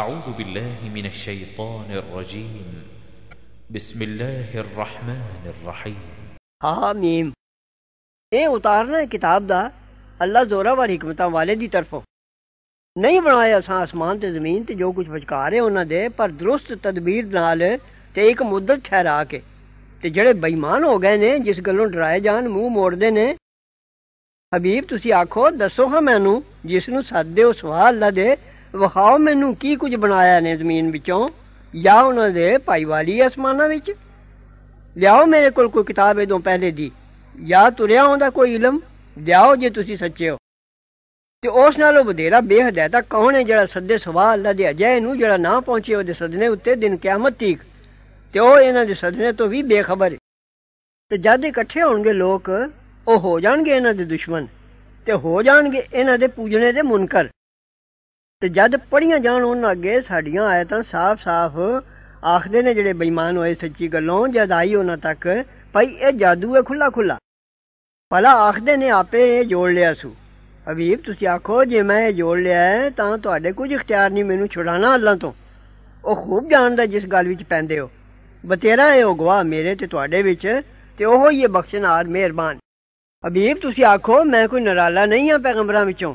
أعوذ بالله من الشيطان الرجيم بسم الله الرحمن الرحيم آمين اے اتارنا کتاب دا اللہ زورا وار حکمت والے دی طرفو نہیں بنایا اساں آسمان تے زمین تے جو کچھ بچکارے ہونا دے پر درست تدبیر نال تے ایک مدت ٹھہرا کے تے جڑے بیمان ہو گئے نے جس گلوں ڈرائے جان مو موڑ دے نے حبیب تسی آکھو دسو ہاں میں نو جس نو سادے اس وال اللہ دے ਵਿਖਾਓ ਮੈਨੂੰ ਕੀ ਕੁਝ ਬਣਾਇਆ ਨੇ ਜ਼ਮੀਨ ਵਿੱਚੋਂ ਜਾਂ ਉਹਨਾਂ ਦੇ ਵਾਲੀ ਅਸਮਾਨਾਂ ਵਿੱਚ ਲਿਆਓ ਮੇਰੇ ਕੋਲ ਕੋਈ ਕਿਤਾਬ ਇਹਦੋਂ ਪਹਿਲੇ ਦੀ ਜਾਂ ਤੁਰਿਆ ਹੁੰਦਾ ਕੋਈ ਇਲਮ ਲਿਆਓ ਜੇ ਤੁਸੀਂ ਸੱਚੇ ਹੋ ਤੇ ਉਸ ਨਾਲੋਂ ਬਧੇਰਾ ਬੇਹਦ ਹੈ ਤਾਂ ਕੌਣ ਹੈ ਜਿਹੜਾ ਸੱਦੇ ਸਵਾਲ ਅੱਲਾ ਦੇ ਅਜੇ ਨੂੰ ਜਿਹੜਾ ਨਾ ਪਹੁੰਚੇ ਉਹਦੇ ਸਦਨੇ ਉੱਤੇ ਦਿਨ ਕਿਆਮਤ ਤੀਕ ਤੇ ਉਹ ਇਹਨਾਂ ਦੇ ਸਦਨੇ ਤੋਂ ਵੀ ਬੇਖਬਰ ਤੇ ਜਦ ਇਕੱਠੇ ਹੋਣਗੇ ਲੋਕ ਉਹ ਹੋ ਜਾਣਗੇ ਇਹਨਾਂ ਦੇ ਦੁਸ਼ਮਣ ਤੇ ਹੋ ਜਾਣਗੇ ਇਹਨਾਂ ਦੇ ਪੂਜਣੇ ਦੇ ਮੁਨਕਰ ਤੇ ਜਦ ਪੜੀਆਂ ਜਾਣ ਉਹਨਾਂ ਅੱਗੇ ਸਾਡੀਆਂ ਤਾਂ ਸਾਫ਼-ਸਾਫ਼ ਆਖਦੇ ਨੇ ਜਿਹੜੇ ਬੇਈਮਾਨ ਹੋਏ ਸੱਚੀ ਗੱਲੋਂ ਜਦ ਆਈ ਉਹਨਾਂ ਤੱਕ ਭਾਈ ਇਹ ਜਾਦੂ ਹੈ ਖੁੱਲਾ ਖੁੱਲਾ ਭਲਾ ਆਖਦੇ ਨੇ ਆਪੇ ਇਹ ਜੋੜ ਲਿਆ ਸੂ ਹਬੀਬ ਤੁਸੀਂ ਆਖੋ ਜੇ ਮੈਂ ਇਹ ਜੋੜ ਲਿਆ ਹੈ ਤਾਂ ਤੁਹਾਡੇ ਕੁਝ ਇਖਤਿਆਰ ਨਹੀਂ ਮੈਨੂੰ ਛੁਡਾਣਾ ਅੱਲਾ ਤੋਂ ਉਹ ਖੂਬ ਜਾਣਦਾ ਜਿਸ ਗੱਲ ਵਿੱਚ ਪੈਂਦੇ ਹੋ ਬਤੇਰਾ ਹੈ ਉਹ ਗਵਾ ਮੇਰੇ ਤੇ ਤੁਹਾਡੇ ਵਿੱਚ ਤੇ ਉਹ ਹੀ ਬਖਸ਼ਨਾਰ ਮਿਹਰਬਾਨ ਹਬੀਬ ਤੁਸੀਂ ਆਖੋ ਮੈਂ ਕੋਈ ਨਰਾਲਾ ਨਹੀਂ ਆ ਪੈਗੰਬਰਾਂ ਵਿੱਚੋਂ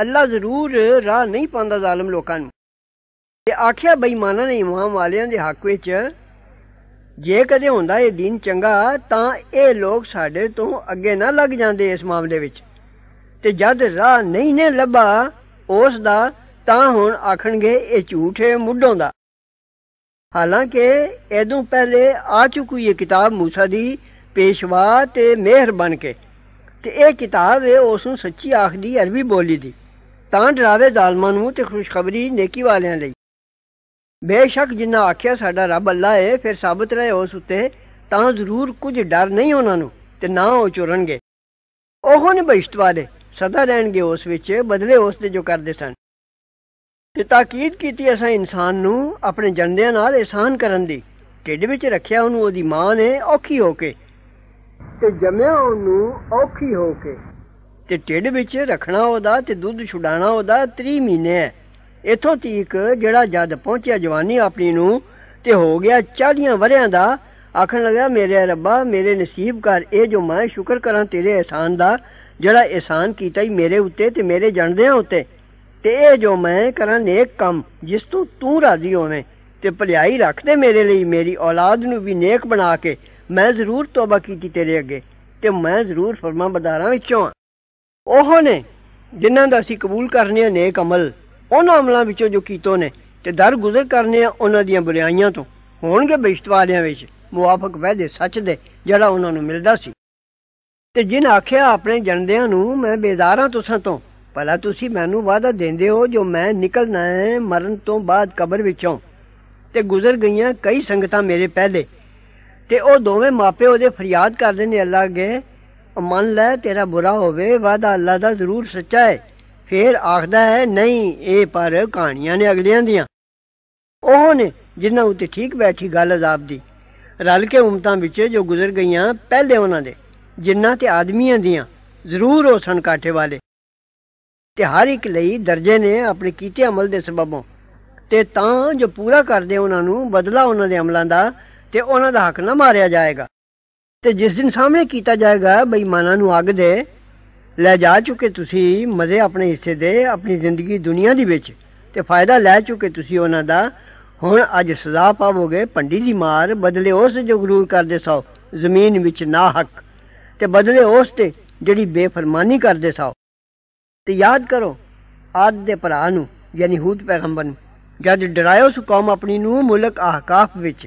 ਅੱਲਾ ਜ਼ਰੂਰ ਰਾਹ ਨਹੀਂ ਪਾਉਂਦਾ ਜ਼ਾਲਮ ਲੋਕਾਂ ਨੂੰ ਤੇ ਆਖਿਆ ਬੇਈਮਾਨਾਂ ਨੇ ਇਮਾਮ ਵਾਲਿਆਂ ਦੇ ਹੱਕ ਵਿੱਚ ਜੇ ਕਦੇ ਹੁੰਦਾ ਇਹ ਦਿਨ ਚੰਗਾ ਤਾਂ ਇਹ ਲੋਕ ਸਾਡੇ ਤੋਂ ਅੱਗੇ ਨਾ ਲੱਗ ਜਾਂਦੇ ਇਸ ਮਾਮਲੇ ਵਿੱਚ ਤੇ ਜਦ ਰਾਹ ਨਹੀਂ ਨੇ ਲੱਭਾ ਉਸ ਦਾ ਤਾਂ ਹੁਣ ਆਖਣਗੇ ਇਹ ਝੂਠੇ ਮੁੱਢੋਂ ਦਾ ਹਾਲਾਂਕਿ ਇਦੋਂ ਪਹਿਲੇ ਆ ਚੁੱਕੀ ਇਹ ਕਿਤਾਬ موسی ਦੀ ਪੇਸ਼ਵਾ ਤੇ ਮਿਹਰ ਬਣ ਕੇ ਤੇ ਇਹ ਕਿਤਾਬ ਹੈ ਉਸ ਨੂੰ ਸੱਚੀ ਆਖਦੀ ਅਰਬੀ ਬੋਲੀ ਦੀ ਤਾਂ ਡਰਾਵੇ ਜ਼ਾਲਮਾਂ ਨੂੰ ਤੇ ਖੁਸ਼ਖਬਰੀ ਨੇਕੀ ਵਾਲਿਆਂ ਲਈ ਬੇਸ਼ੱਕ ਜਿੰਨਾ ਆਖਿਆ ਸਾਡਾ ਰੱਬ ਅੱਲਾ ਹੈ ਫਿਰ ਸਾਬਤ ਰਹੇ ਉਸ ਉੱਤੇ ਤਾਂ ਜ਼ਰੂਰ ਕੁਝ ਡਰ ਨਹੀਂ ਉਹਨਾਂ ਨੂੰ ਤੇ ਨਾ ਉਹ ਚੁਰਨਗੇ ਉਹ ਨੇ ਬਹਿਸ਼ਤ ਵਾਲੇ ਸਦਾ ਰਹਿਣਗੇ ਉਸ ਵਿੱਚ ਬਦਲੇ ਉਸ ਦੇ ਜੋ ਕਰਦੇ ਸਨ ਤੇ ਤਾਕੀਦ ਕੀਤੀ ਅਸਾਂ ਇਨਸਾਨ ਨੂੰ ਆਪਣੇ ਜੰਦਿਆਂ ਨਾਲ ਇਹਸਾਨ ਕਰਨ ਦੀ ਢਿੱਡ ਵਿੱਚ ਰੱਖਿਆ ਉਹਨੂੰ ਉਹਦੀ ਮਾਂ ਨੇ ਔਖੀ ਹੋ ਕੇ ਤੇ ਜੰਮਿਆ ਉਹਨੂੰ ਔਖੀ ਹੋ ਕੇ ਤੇ ਢਿੱਡ ਵਿੱਚ ਰੱਖਣਾ ਉਹਦਾ ਤੇ ਦੁੱਧ ਛੁਡਾਣਾ ਉਹਦਾ 3 ਮਹੀਨੇ ਇਥੋਂ ਤੀਕ ਜਿਹੜਾ ਜਦ ਪਹੁੰਚਿਆ ਜਵਾਨੀ ਆਪਣੀ ਨੂੰ ਤੇ ਹੋ ਗਿਆ 40 ਵਰਿਆਂ ਦਾ ਆਖਣ ਲੱਗਾ ਮੇਰੇ ਰੱਬਾ ਮੇਰੇ ਨਸੀਬ ਕਰ ਇਹ ਜੋ ਮੈਂ ਸ਼ੁਕਰ ਕਰਾਂ ਤੇਰੇ ਇਹਸਾਨ ਦਾ ਜਿਹੜਾ ਇਹਸਾਨ ਕੀਤਾ ਹੀ ਮੇਰੇ ਉੱਤੇ ਤੇ ਮੇਰੇ ਜਣਦਿਆਂ ਉੱਤੇ ਤੇ ਇਹ ਜੋ ਮੈਂ ਕਰਾਂ ਨੇਕ ਕੰਮ ਜਿਸ ਤੋਂ ਤੂੰ ਰਾਜ਼ੀ ਹੋਵੇਂ ਤੇ ਭਲਾਈ ਰੱਖ ਦੇ ਮੇਰੇ ਲਈ ਮੇਰੀ ਔਲਾਦ ਨੂੰ ਵੀ ਨੇਕ ਬਣਾ ਕੇ ਮੈਂ ਜ਼ਰੂਰ ਤੋਬਾ ਕੀਤੀ ਤੇਰੇ ਅੱਗੇ ਤੇ ਮੈਂ ਜ਼ਰੂਰ ਫਰਮਾਬਰਦਾਰਾਂ ਵਿੱਚੋਂ ਉਹ ਨੇ ਜਿਨ੍ਹਾਂ ਦਾ ਅਸੀਂ ਕਬੂਲ ਕਰਨੇ ਆ ਨੇਕ ਅਮਲ ਉਹਨਾਂ ਅਮਲਾਂ ਵਿੱਚੋਂ ਜੋ ਕੀਤੋ ਨੇ ਤੇ ਦਰ ਗੁਜ਼ਰ ਕਰਨੇ ਆ ਉਹਨਾਂ ਦੀਆਂ ਬੁਰਾਈਆਂ ਤੋਂ ਹੋਣਗੇ ਬੇਸ਼ਤ ਵਾਲਿਆਂ ਵਿੱਚ ਮੁਆਫਕ ਵਹਿਦੇ ਸੱਚ ਦੇ ਜਿਹੜਾ ਉਹਨਾਂ ਨੂੰ ਮਿਲਦਾ ਸੀ ਤੇ ਜਿਨ ਆਖਿਆ ਆਪਣੇ ਜਨਦਿਆਂ ਨੂੰ ਮੈਂ ਬੇਜ਼ਾਰਾਂ ਤੁਸਾਂ ਤੋਂ ਭਲਾ ਤੁਸੀਂ ਮੈਨੂੰ ਵਾਅਦਾ ਦਿੰਦੇ ਹੋ ਜੋ ਮੈਂ ਨਿਕਲਣਾ ਹੈ ਮਰਨ ਤੋਂ ਬਾਅਦ ਕਬਰ ਵਿੱਚੋਂ ਤੇ ਗੁਜ਼ਰ ਗਈਆਂ ਕਈ ਸੰਗਤਾਂ ਮੇਰੇ ਪਹਿਲੇ ਤੇ ਉਹ ਦੋਵੇਂ ਮਾਪੇ ਉਹਦੇ ਫਰਿਆਦ ਕਰਦੇ ਨੇ ਅੱਲਾ ਅੱਗੇ ਮੰਨ ਲੈ ਤੇਰਾ ਬੁਰਾ ਹੋਵੇ ਵਾਦਾ ਅੱਲਾ ਦਾ ਜ਼ਰੂਰ ਸੱਚਾ ਹੈ ਫੇਰ ਆਖਦਾ ਹੈ ਨਹੀਂ ਇਹ ਪਰ ਕਹਾਣੀਆਂ ਨੇ ਅਗਲੀਆਂ ਦੀਆਂ ਉਹ ਨੇ ਜਿਨ੍ਹਾਂ ਉਤੇ ਠੀਕ ਬੈਠੀ ਗੱਲ ਅਜ਼ਾਬ ਦੀ ਰਲ ਕੇ ਉਮਤਾਂ ਵਿੱਚ ਜੋ ਗੁਜ਼ਰ ਗਈਆਂ ਪਹਿਲੇ ਉਹਨਾਂ ਦੇ ਜਿਨ੍ਹਾਂ ਤੇ ਆਦਮੀਆਂ ਦੀਆਂ ਜ਼ਰੂਰ ਉਹ ਸਨ ਕਾਠੇ ਵਾਲੇ ਤੇ ਹਰ ਇੱਕ ਲਈ ਦਰਜੇ ਨੇ ਆਪਣੇ ਕੀਤੇ ਅਮਲ ਦੇ ਸਬਬੋਂ ਤੇ ਤਾਂ ਜੋ ਪੂਰਾ ਕਰਦੇ ਉਹਨਾਂ ਨੂੰ ਬਦਲਾ ਉਹਨਾਂ ਦੇ ਅਮਲਾਂ ਦਾ ਤੇ ਉਹਨਾਂ ਦਾ ਹੱਕ ਨਾ ਮਾਰਿਆ ਜਾਏਗਾ ਤੇ ਜਿਸ ਦਿਨ ਸਾਹਮਣੇ ਕੀਤਾ ਜਾਏਗਾ ਬੇਈਮਾਨਾਂ ਨੂੰ ਅੱਗ ਦੇ ਲੈ ਜਾ ਚੁੱਕੇ ਤੁਸੀਂ ਮਜ਼ੇ ਆਪਣੇ ਹਿੱਸੇ ਦੇ ਆਪਣੀ ਜ਼ਿੰਦਗੀ ਦੁਨੀਆ ਦੀ ਵਿੱਚ ਤੇ ਫਾਇਦਾ ਲੈ ਚੁੱਕੇ ਤੁਸੀਂ ਉਹਨਾਂ ਦਾ ਹੁਣ ਅੱਜ ਸਜ਼ਾ ਪਾਵੋਗੇ ਪੰਡੀ ਦੀ ਮਾਰ ਬਦਲੇ ਉਸ ਜੋ ਗਰੂਰ ਕਰਦੇ ਸੋ ਜ਼ਮੀਨ ਵਿੱਚ ਨਾ ਹੱਕ ਤੇ ਬਦਲੇ ਉਸ ਤੇ ਜਿਹੜੀ ਬੇਫਰਮਾਨੀ ਕਰਦੇ ਸੋ ਤੇ ਯਾਦ ਕਰੋ ਆਦ ਦੇ ਭਰਾ ਨੂੰ ਯਾਨੀ ਹੂਦ ਪੈਗੰਬਰ ਨੂੰ ਜਦ ਡਰਾਇਓ ਉਸ ਕੌਮ ਆਪਣੀ ਨੂੰ ਮੁਲਕ ਆਹਕਾਫ ਵਿੱਚ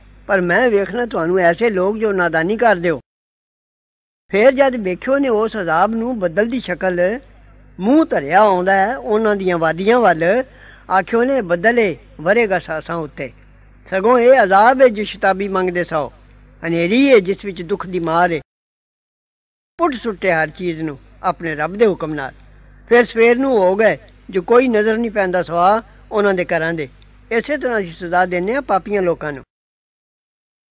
ਪਰ ਮੈਂ ਵੇਖਣਾ ਤੁਹਾਨੂੰ ਐਸੇ ਲੋਕ ਜੋ ਨਾਦਾਨੀ ਕਰਦੇ ਹੋ ਫੇਰ ਜਦ ਵੇਖਿਓ ਨੇ ਉਸ ਅਜ਼ਾਬ ਨੂੰ ਬਦਲ ਦੀ ਸ਼ਕਲ ਮੂੰਹ ਧਰਿਆ ਆਉਂਦਾ ਹੈ ਉਹਨਾਂ ਦੀਆਂ ਵਾਦੀਆਂ ਵੱਲ ਆਖਿਓ ਨੇ ਬਦਲੇ ਵਰੇਗਾ ਸਾਸਾਂ ਉੱਤੇ ਸਗੋਂ ਇਹ ਅਜ਼ਾਬ ਹੈ ਜਿਸ ਸ਼ਤਾਬੀ ਮੰਗਦੇ ਸੋ ਹਨੇਰੀ ਹੈ ਜਿਸ ਵਿੱਚ ਦੁੱਖ ਦੀ ਮਾਰ ਹੈ ਪੁੱਟ ਸੁੱਟੇ ਹਰ ਚੀਜ਼ ਨੂੰ ਆਪਣੇ ਰੱਬ ਦੇ ਹੁਕਮ ਨਾਲ ਫਿਰ ਸਵੇਰ ਨੂੰ ਹੋ ਗਏ ਜੋ ਕੋਈ ਨਜ਼ਰ ਨਹੀਂ ਪੈਂਦਾ ਸਵਾ ਉਹਨਾਂ ਦੇ ਘਰਾਂ ਦੇ ਇਸੇ ਤਰ੍ਹਾਂ ਜਿਸ ਸਜ਼ਾ ਦਿੰਨੇ ਆ ਪਾਪੀਆਂ ਲੋਕਾਂ ਨੂੰ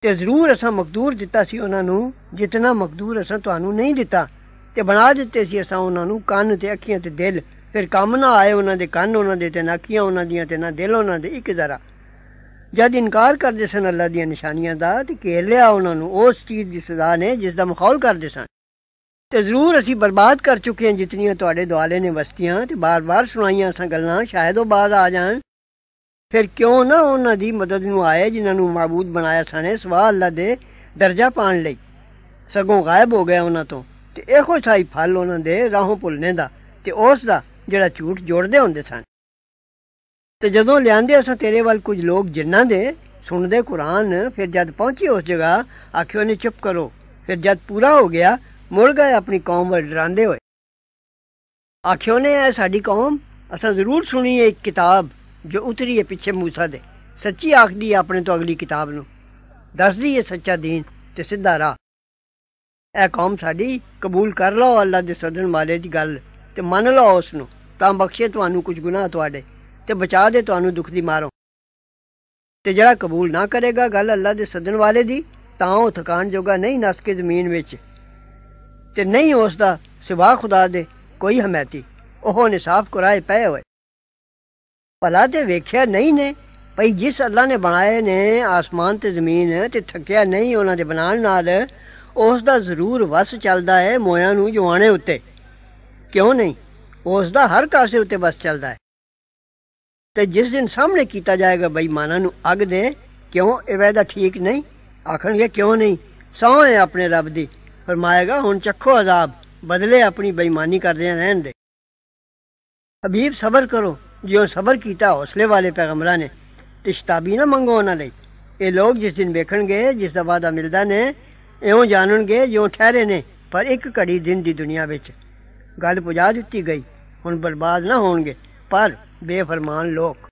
ਤੇ ਜ਼ਰੂਰ ਅਸਾਂ ਮਕਦੂਰ ਦਿੱਤਾ ਸੀ ਉਹਨਾਂ ਨੂੰ ਜਿੰਨਾ ਮਕਦੂਰ ਅਸਾਂ ਤੁਹਾਨੂੰ ਨਹੀਂ ਦਿੱਤਾ ਤੇ ਬਣਾ ਦਿੱਤੇ ਸੀ ਅਸਾਂ ਉਹਨਾਂ ਨੂੰ ਕੰਨ ਤੇ ਅੱਖੀਆਂ ਤੇ ਦਿਲ ਫਿਰ ਕੰਮ ਨਾ ਆਏ ਉਹਨਾਂ ਦੇ ਕੰਨ ਉਹਨਾਂ ਦੇ ਤੇ ਨਾ ਅੱਖੀਆਂ ਉਹਨਾਂ ਦੀਆਂ ਤੇ ਨਾ ਦਿਲ ਉਹਨਾਂ ਦੇ ਇੱਕ ਜ਼ਰਾ ਜਦ ਇਨਕਾਰ ਕਰਦੇ ਸਨ ਅੱਲਾ ਦੀਆਂ ਨਿਸ਼ਾਨੀਆਂ ਦਾ ਤੇ ਘੇਰ ਲਿਆ ਉਹਨਾਂ ਨੂੰ ਉਸ ਚੀਜ਼ ਦੀ ਸਜ਼ਾ ਨੇ ਜਿਸ ਦਾ ਮਖੌਲ ਕਰਦੇ ਸਨ ਤੇ ਜ਼ਰੂਰ ਅਸੀਂ ਬਰਬਾਦ ਕਰ ਚੁੱਕੇ ਹਾਂ ਜਿਤਨੀਆਂ ਤੁਹਾਡੇ ਦੁਆਲੇ ਨੇ ਵਸਤੀਆਂ ਤੇ ਬਾਰ-ਬਾਰ ਸੁਣਾਈਆਂ ਸਾਂ ਗੱਲਾਂ ਸ਼ਾਇਦ ਉਹ ਬਾਦ ਆ ਜਾਣ ਫਿਰ ਕਿਉਂ ਨਾ ਉਹਨਾਂ ਦੀ ਮਦਦ ਨੂੰ ਆਏ ਜਿਨ੍ਹਾਂ ਨੂੰ ਮਾਬੂਦ ਬਣਾਇਆ ਸਾਨੇ ਸਵਾ ਅੱਲਾ ਦੇ ਦਰਜਾ ਪਾਣ ਲਈ ਸਗੋਂ ਗਾਇਬ ਹੋ ਗਿਆ ਉਹਨਾਂ ਤੋਂ ਤੇ ਇਹੋ ਛਾਈ ਫਲ ਉਹਨਾਂ ਦੇ ਰਾਹੋਂ ਭੁੱਲਣੇ ਦਾ ਤੇ ਉਸ ਦਾ ਜਿਹੜਾ ਝੂਠ ਜੋੜਦੇ ਹੁੰਦੇ ਸਨ ਤੇ ਜਦੋਂ ਲਿਆਂਦੇ ਅਸਾਂ ਤੇਰੇ ਵੱਲ ਕੁਝ ਲੋਕ ਜਿਨ੍ਹਾਂ ਦੇ ਸੁਣਦੇ ਕੁਰਾਨ ਫਿਰ ਜਦ ਪਹੁੰਚੇ ਉਸ ਜਗ੍ਹਾ ਆਖਿਓ ਨੇ ਚੁੱਪ ਕਰੋ ਫਿਰ ਜਦ ਪੂਰਾ ਹੋ ਗਿਆ ਮੁੜ ਗਏ ਆਪਣੀ ਕੌਮ ਵੱਲ ਡਰਾਂਦੇ ਹੋਏ ਆਖਿਓ ਨੇ ਇਹ ਸਾਡੀ ਕੌਮ ਅਸਾਂ ਜ਼ਰੂਰ ਸੁਣੀ ਇੱਕ ਕਿਤਾਬ ਜੋ ਉਤਰੀ ਹੈ ਪਿੱਛੇ موسی ਦੇ ਸੱਚੀ ਆਖਦੀ ਹੈ ਆਪਣੇ ਤੋਂ ਅਗਲੀ ਕਿਤਾਬ ਨੂੰ ਦੱਸਦੀ ਹੈ ਸੱਚਾ دین ਤੇ ਸਿੱਧਾ ਰਾਹ ਇਹ ਕੌਮ ਸਾਡੀ ਕਬੂਲ ਕਰ ਲਓ ਅੱਲਾ ਦੇ ਸਦਨ ਮਾਲੇ ਦੀ ਗੱਲ ਤੇ ਮੰਨ ਲਓ ਉਸ ਨੂੰ ਤਾਂ ਬਖਸ਼ੇ ਤੁਹਾਨੂੰ ਕੁਝ ਗੁਨਾਹ ਤੁਹਾਡੇ ਤੇ ਬਚਾ ਦੇ ਤੁਹਾਨੂੰ ਦੁੱਖ ਦੀ ਮਾਰੋਂ ਤੇ ਜਿਹੜਾ ਕਬੂਲ ਨਾ ਕਰੇਗਾ ਗੱਲ ਅੱਲਾ ਦੇ ਸਦਨ ਵਾਲੇ ਦੀ ਤਾਂ ਉਹ ਥਕਾਨ ਜੋਗਾ ਨਹੀਂ ਨਸ ਕੇ ਜ਼ਮੀਨ ਵਿੱਚ ਤੇ ਨਹੀਂ ਉਸ ਦਾ ਸਿਵਾ ਖੁਦਾ ਦੇ ਕੋਈ ਹਮਾਇਤੀ ਉਹ ਨਿਸਾਫ ਕੁਰਾਏ ਪਏ ਹੋਏ ਭਲਾ ਤੇ ਵੇਖਿਆ ਨਹੀਂ ਨੇ ਭਈ ਜਿਸ ਅੱਲਾ ਨੇ ਬਣਾਏ ਨੇ ਆਸਮਾਨ ਤੇ ਜ਼ਮੀਨ ਤੇ ਥੱਕਿਆ ਨਹੀਂ ਉਹਨਾਂ ਦੇ ਬਣਾਉਣ ਨਾਲ ਉਸ ਦਾ ਜ਼ਰੂਰ ਵਸ ਚੱਲਦਾ ਹੈ ਮੋਇਆਂ ਨੂੰ ਜਵਾਣੇ ਉੱਤੇ ਕਿਉਂ ਨਹੀਂ ਉਸ ਦਾ ਹਰ ਕਾਸੇ ਉੱਤੇ ਵਸ ਚੱਲਦਾ ਹੈ ਤੇ ਜਿਸ ਦਿਨ ਸਾਹਮਣੇ ਕੀਤਾ ਜਾਏਗਾ ਬੇਈਮਾਨਾਂ ਨੂੰ ਅੱਗ ਦੇ ਕਿਉਂ ਇਹ ਵੈਦਾ ਠੀਕ ਨਹੀਂ ਆਖਣਗੇ ਕਿਉਂ ਨਹੀਂ ਸੌਂ ਹੈ ਆਪਣੇ ਰੱਬ ਦੀ ਫਰਮਾਏਗਾ ਹੁਣ ਚੱਖੋ ਅਜ਼ਾਬ ਬਦਲੇ ਆਪਣੀ ਬੇਈਮਾਨੀ ਕਰਦੇ ਰਹਿਣ ਦੇ ਹਬੀਬ ਸਬਰ ਕਰੋ ਜਿਉਂ ਸਬਰ ਕੀਤਾ ਹੌਸਲੇ ਵਾਲੇ ਪੈਗੰਬਰਾਂ ਨੇ ਇਸ਼ਤਾਬੀ ਨਾ ਮੰਗੋ ਨਾ ਲਈ ਇਹ ਲੋਕ ਜਿਸ ਦਿਨ ਵੇਖਣਗੇ ਜਿਸ ਦਾ ਵਾਦਾ ਮਿਲਦਾ ਨੇ ਇਉਂ ਜਾਣਣਗੇ ਜਿਉਂ ਠਹਿਰੇ ਨੇ ਪਰ ਇੱਕ ਘੜੀ ਦਿਨ ਦੀ ਦੁਨੀਆ ਵਿੱਚ ਗੱਲ ਪੁਜਾ ਦਿੱਤੀ ਗਈ ਹੁਣ ਬਰਬਾਦ ਨਾ ਹੋਣਗੇ ਪਰ ਬੇਫਰਮਾਨ ਲੋਕ